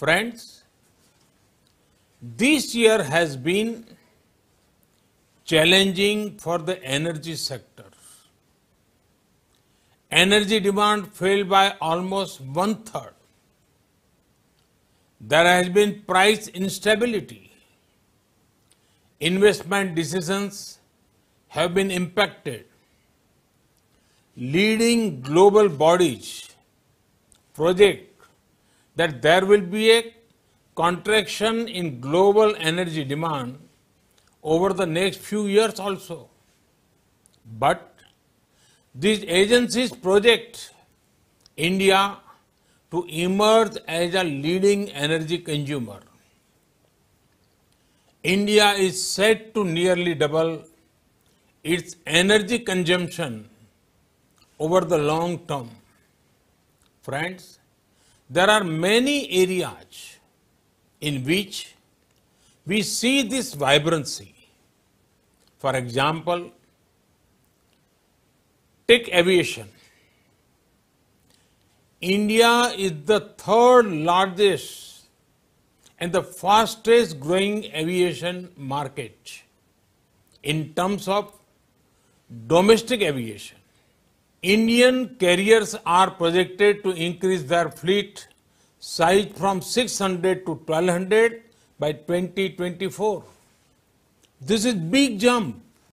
Friends, this year has been challenging for the energy sector. Energy demand fell by almost one third. There has been price instability. Investment decisions have been impacted. Leading global bodies project that there will be a contraction in global energy demand over the next few years also. But these agencies project India to emerge as a leading energy consumer. India is set to nearly double its energy consumption over the long term. Friends, there are many areas in which we see this vibrancy. For example, take aviation. India is the third largest and the fastest growing aviation market in terms of domestic aviation. Indian carriers are projected to increase their fleet size from 600 to 1200 by 2024. This is big jump